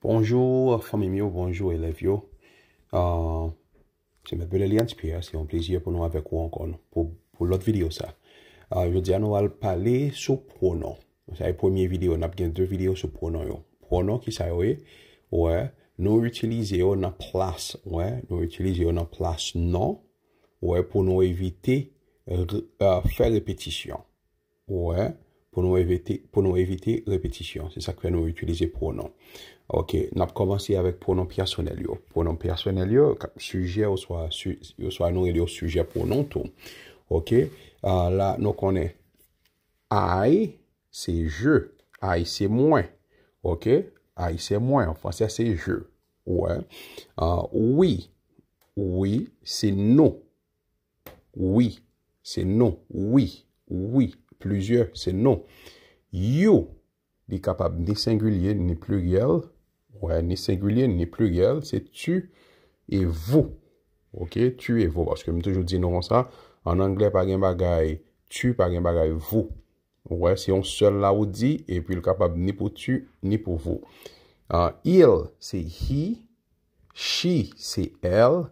Bonjou, famim yo, bonjou, elev yo, se mè belè li anspire, se yon plizye pou nou avek ou ankon, pou lot videyo sa. Je di an ou al pale sou pronon, ou sa yon pwemye videyo, nap gen dwe videyo sou pronon yo. Pronon ki sa yo e, ou e, nou utilize yo nan plas, ou e, nou utilize yo nan plas nan, ou e, pou nou evite fè repetisyon, ou e. pour nous éviter, pour nous éviter répétition. C'est ça que nous utilisons pronom. Ok, nous avons commencé avec pronom personnel. Pronom personnel, sujet ou soit, su, soit nous sujet pronom tout. Ok, euh, là nous connaissons I, c'est je. I, c'est moi. Ok, I, c'est moi. En français, c'est je. Ouais. Euh, oui, oui, c'est non. Oui, c'est non. Oui, oui. Plusye, se non. You, li kapab ni singulye, ni plugel. Ouè, ni singulye, ni plugel. Se tu, e vou. Ok, tu, e vou. Baske mi toujou di nou an sa. An angle, pa gen bagay. Tu, pa gen bagay. Vou. Ouè, se yon sel la ou di. E pi li kapab ni pou tu, ni pou vou. Il, se hi. She, se el.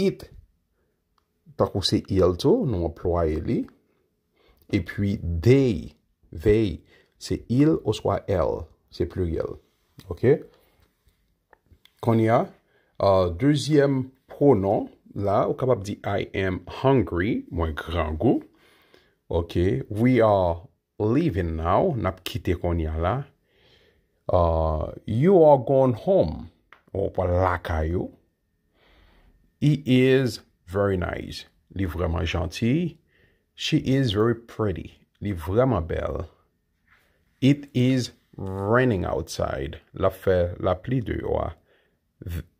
It, takou se il to. Nou an ploye li. E pwi they, they, se il ou swa el, se plu yel. Ok? Konya, dezyem pounon la, ou kapap di I am hungry, mwen gran gou. Ok? We are leaving now, nap kite konya la. Euh, you are going home, ou pa lakayou. He is very nice, liv vreman janti. She is very pretty. Li vrema bel. It is raining outside. La ple de yo a.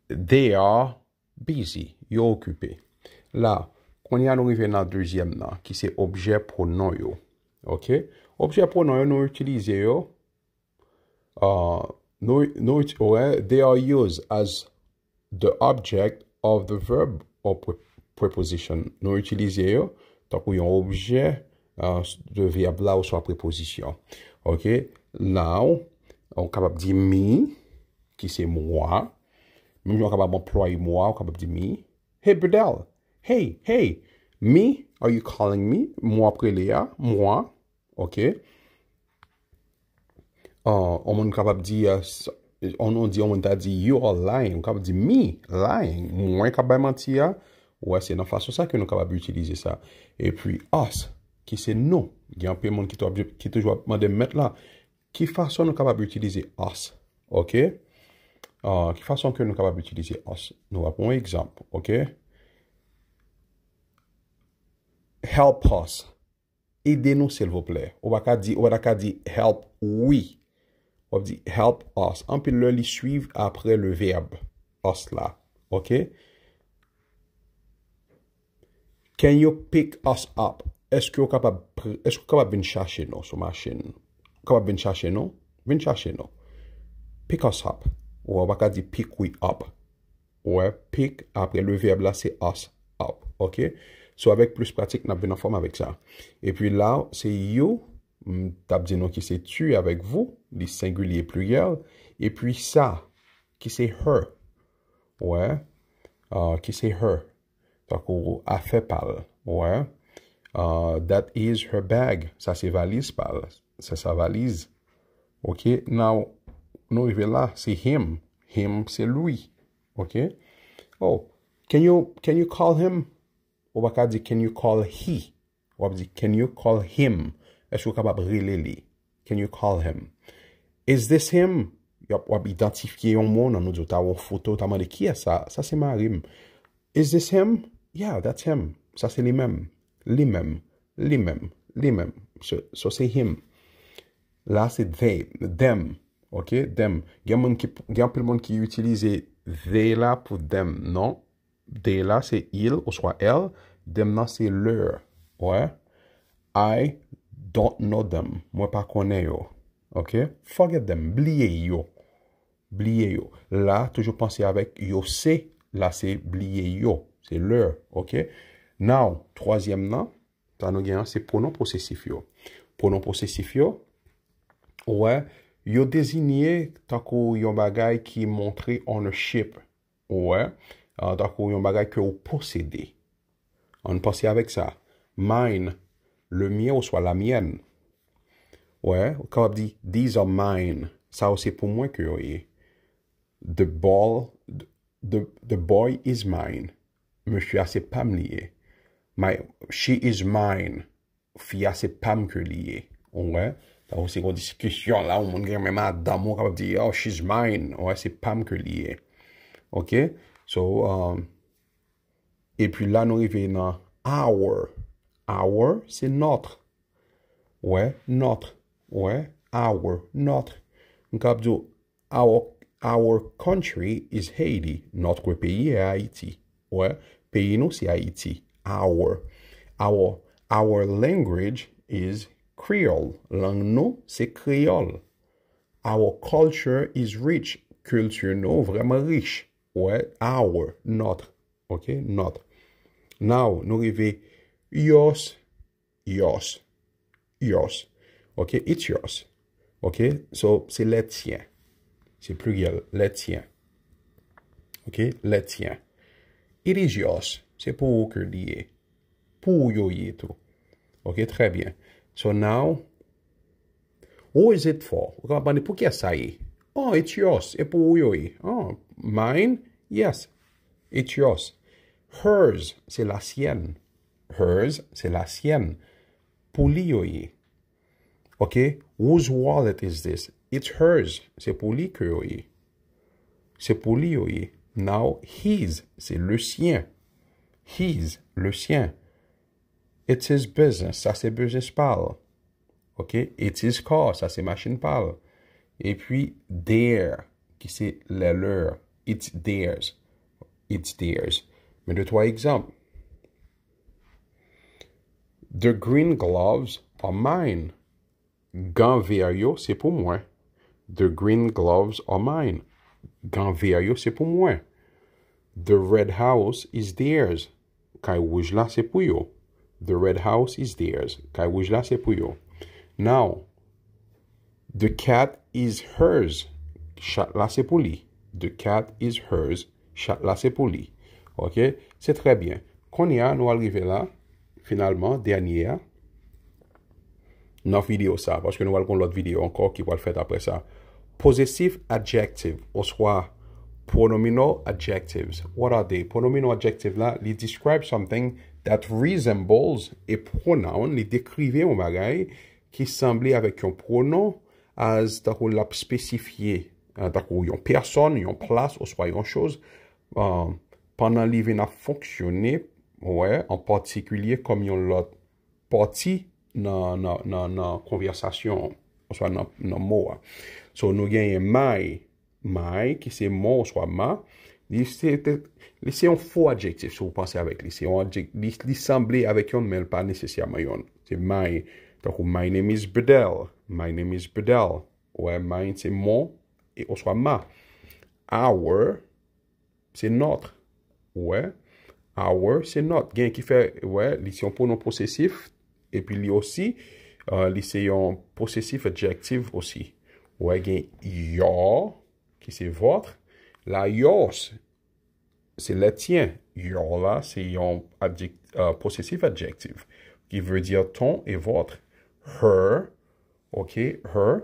They are busy. Yo okupe. La, konye anonive nan druzyem nan. Ki se objè pronon yo. Ok? Objè pronon yo nou utilize yo. Ah, nou utilize yo. They are used as the object of the verb or preposition. Nou utilize yo yo. Tak euh, ou yon obje de veyabla ou sa prepozisyon. Ok, now, ou kapap di me, ki se mwa. Mwen kapap mwen ploy mwa, ou kapap di me. Hey, Bridel! Hey, hey! Me, are you calling me? Mwa prele ya, mwa. Ok. Ou mwen kapap di, ou mwen ta di, you are lying. Ou kapap di me, lying. Mwen kapap bay mati ya, mwen. Ouè, se nan fason sa ke nou kapab utilize sa. E pwi, us, ki se nou. Gyan pe moun ki toujou apman demet la. Ki fason nou kapab utilize us? Ok? Ki ah, fason ke nou kapab utilize us? Nou apon ekzamp. Ok? Help us. Ede nou selvo ple. Ou wakad di, ou wakad di, help we. Ou di, help us. An pe loli suiv apre le verb. Us la. Ok? Can you pick us up? Esk yo kapab bin chache nou sou machin? Kapab bin chache nou? Bin chache nou? Pick us up. Ou wakad di pick we up. Ou e, pick apre le veyab la se us up. Ok? So, avek plus pratik nap bin anform avek sa. E pi la, se you, hmm, tab di nou ki se tuy avek vou, li sengulie pluyel. E pi sa, ki se her. Ou e, ki se her. Ou e, Tak ou a fe pal. Ou e? Uh, that is her bag. Sa se valiz pal. Sa sa valiz. Ok? Now, nou ive la. Se him. Him se lui. Ok? Oh, ou, can you call him? Ou baka di, can you call he? Ou ap di, can you call him? E chou kabab rile li. Can you call him? Is this him? Ou ap identifike yon moun an nou di wot avon foto. Ta man de ki e sa? Sa se ma rim. Is this him? Is this him? Yeah, that's him. Sa se li mem. Li mem. Li mem. Li mem. So, se him. La se they. Them. Ok? Them. Genm pou l moun ki yu utilize they la pou them. Non. They la se il ou swa el. Them la se leur. Ouè? I don't know them. Mwen pa konen yo. Ok? Forget them. Bliye yo. Bliye yo. La toujou panse avek yo se. La se bliye yo. Se lè, ok? Nou, troasyem nan, tan nou gen, se ponon pou se sif yo. Ponon pou se sif yo, ouè, yo deziniye tak ou yon bagay ki montre on a ship, ouè. Tak ou yon bagay ki ou posede. An pase avèk sa. Mine, le miè ou swa la miè. Ouè, ou kalab di, these are mine. Sa ou se pou mwen ki yo ye. The ball, the boy is mine. Mè ch fè yase pam liye. Mai, she is mine. Fè yase pam ke liye. Ouè. Tavou se yon diskisyon la, ou moun gen mè mè damou kapap di, oh, she is mine. Ouè, se pam ke liye. Ok. So, epi euh, la nou yivey nan, our. Our, se notre. Ouè, notre. Ouè, our, notre. Nkabdou, our country is Haiti. Notre kwe peyi e Haiti. Ouè, notre. pay, you know, C-I-E-T, our. Our, our language is Creole. Langue nous, c'est Creole. Our culture is rich. Culture no vraiment riche. Ouais, our, notre. OK, notre. Now, nous arrivons yours, yours, yours. OK, it's yours. OK, so c'est le tien. C'est pluriel, le tien. OK, le tien. It is yours. c'est pour au que lié. Pour Ok, très bien. So now, who is it for? Rabani, pour qui ça y Oh, it's yours. C'est pour yoi. Oh, mine? Yes, it's yours. Hers, c'est la sienne. Hers, c'est la sienne. Pour lui, Ok, whose wallet is this? It's hers. C'est pour lui que C'est pour lui, Now his, c'est le sien. His, le sien. It's his business, ça c'est business parle. OK? It's his car, ça c'est machine parle. Et puis their, qui c'est leur. It's theirs. It's theirs. Mais de trois exemples. The green gloves are mine. Gants VRIO, c'est pour moi. The green gloves are mine. Gan ver yo se pou mwen The red house is theirs Kay wouj la se pou yo The red house is theirs Kay wouj la se pou yo Now The cat is hers La se pou li The cat is hers La se pou li Ok, se tre bien Kon ya nou alrive la Finalman, denye ya Nou video sa Paske nou alkon lot video ankor ki wou alfet apre sa Posesif adjective, ou swa pronomino adjectives. What are they? Pronomino adjectives la, li describe something that resembles e pronoun, li dekrive ou magay, ki sembli avek yon pronom as da kou la spesifiye. Euh, da kou yon person, yon plas, ou swa yon chouz. Euh, Panan li ven a foksyone, ouwe, an patikulye kom yon lot pati nan konversasyon ou. On swa nan mou an. So nou genye my, my, ki se moun, on swa ma. Li se yon fou adjektif se wou panse avèk. Li se yon adjektif, li sambli avèk yon, men pa nesesya mayon. Se my, takou my name is Bedel. My name is Bedel. Ouè, my, ti se moun, e on swa ma. Our, se not. Ouè, our, se not. Genye ki fè, ouè, li se yon ponon posesif, e pi li osi. c'est euh, un possessif adjectif aussi. Ou a « your, qui c'est votre. La yours, c'est le tien. Your là, c'est un euh, possessif adjectif qui veut dire ton et votre. Her, ok, her,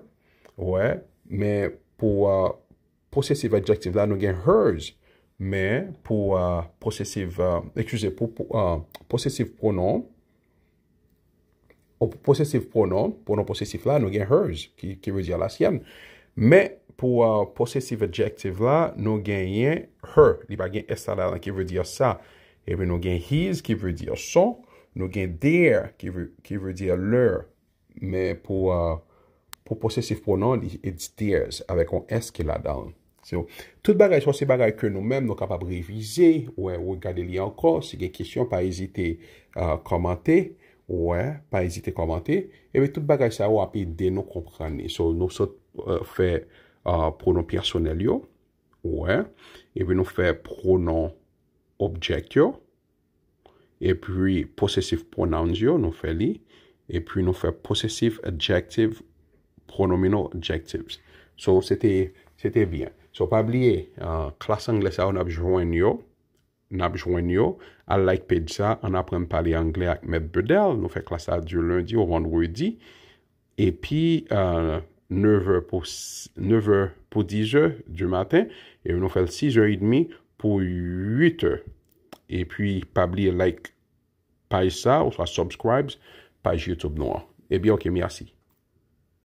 ouais, mais pour possessive euh, possessif adjectif là, nous avons hers. Mais pour possessive excusez, pour, possessif pronom, Ou posessif pronon, pronon posessif la, nou gen hers, ki vwe di a la sien. Men pou euh, posessif adjective la, nou gen yen her, li bagen estaladan, ki vwe di a sa. Ebe nou gen his, ki vwe di a son. Nou gen der, ki vwe di a lor. Men pou euh, posessif pronon, it's theirs, avek yon eske la dan. Tout bagay, sou se bagay ke nou men nou kapab revize, ou gade li anko, si gen kisyon, pa ezite komante. Ouè, pa ezite komante. Ebe, tout bagay sa ou api de nou komprani. So, nou sot euh, fè euh, pronon personel yo. Ouè. Ebe, nou fè pronon objek yo. E pi possessive pronouns yo, nou fè li. E pi nou fè possessive adjectives, pronomino adjectives. So, sete, sete bien. So, pa abliye, klas euh, anglesa ou nabjwen yo. nabjwen yo, al like pe di sa, an apren pale Angle ak med bedel, nou fek la sa di lundi ou randwudi, epi, 9 ou 10 ou, di maten, nou fek 6 ou 8 ou, pou 8 ou, epi, pabli like, pay e sa, ou sa subscribe, pay YouTube nou an. Ebi, ok, mi yasi.